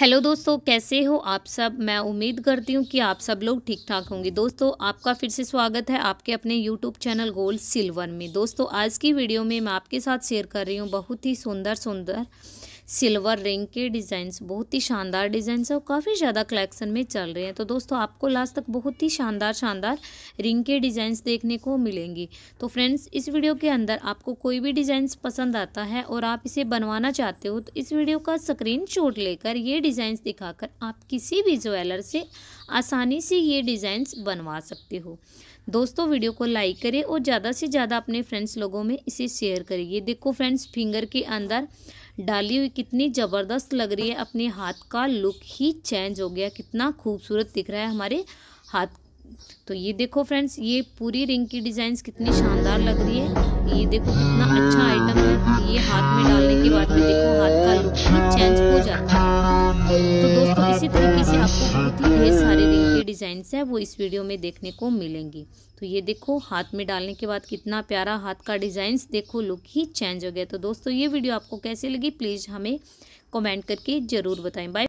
Hello दोस्तों कैसे हो आप सब मैं उम्मीद करती हूँ कि आप सब लोग ठीक ठाक होंगे दोस्तों आपका फिर से स्वागत है आपके अपने यूट्यूब चैनल गोल्ड सिल्वर में दोस्तों आज की वीडियो में मैं आपके साथ शेयर कर रही हूँ बहुत ही सुंदर सुंदर सिल्वर रिंग के डिज़ाइंस बहुत ही शानदार डिज़ाइंस है और काफ़ी ज़्यादा कलेक्शन में चल रहे हैं तो दोस्तों आपको लास्ट तक बहुत ही शानदार शानदार रिंग के डिज़ाइंस देखने को मिलेंगी तो फ्रेंड्स इस वीडियो के अंदर आपको कोई भी डिज़ाइंस पसंद आता है और आप इसे बनवाना चाहते हो तो इस वीडियो का स्क्रीन लेकर ये डिज़ाइंस दिखाकर आप किसी भी ज्वेलर से आसानी से ये डिज़ाइंस बनवा सकते हो दोस्तों वीडियो को लाइक करें और ज़्यादा से ज़्यादा अपने फ्रेंड्स लोगों में इसे शेयर करें ये देखो फ्रेंड्स फिंगर के अंदर डाली हुई कितनी ज़बरदस्त लग रही है अपने हाथ का लुक ही चेंज हो गया कितना खूबसूरत दिख रहा है हमारे हाथ तो ये देखो फ्रेंड्स ये पूरी रिंग की डिजाइन कितनी शानदार लग रही है ये देखो कितना अच्छा आइटम है ये हाथ में डालने के बाद में देखो हाथ का लुक ही चेंज हो जाता है तो तरीके से हाँ। आपको बहुत ही ढेर सारे रिंग के है वो इस वीडियो में देखने को मिलेंगी तो ये देखो हाथ में डालने के बाद कितना प्यारा हाथ का डिज़ाइंस देखो लुक ही चेंज हो गया तो दोस्तों ये वीडियो आपको कैसे लगी प्लीज़ हमें कमेंट करके ज़रूर बताएं बाय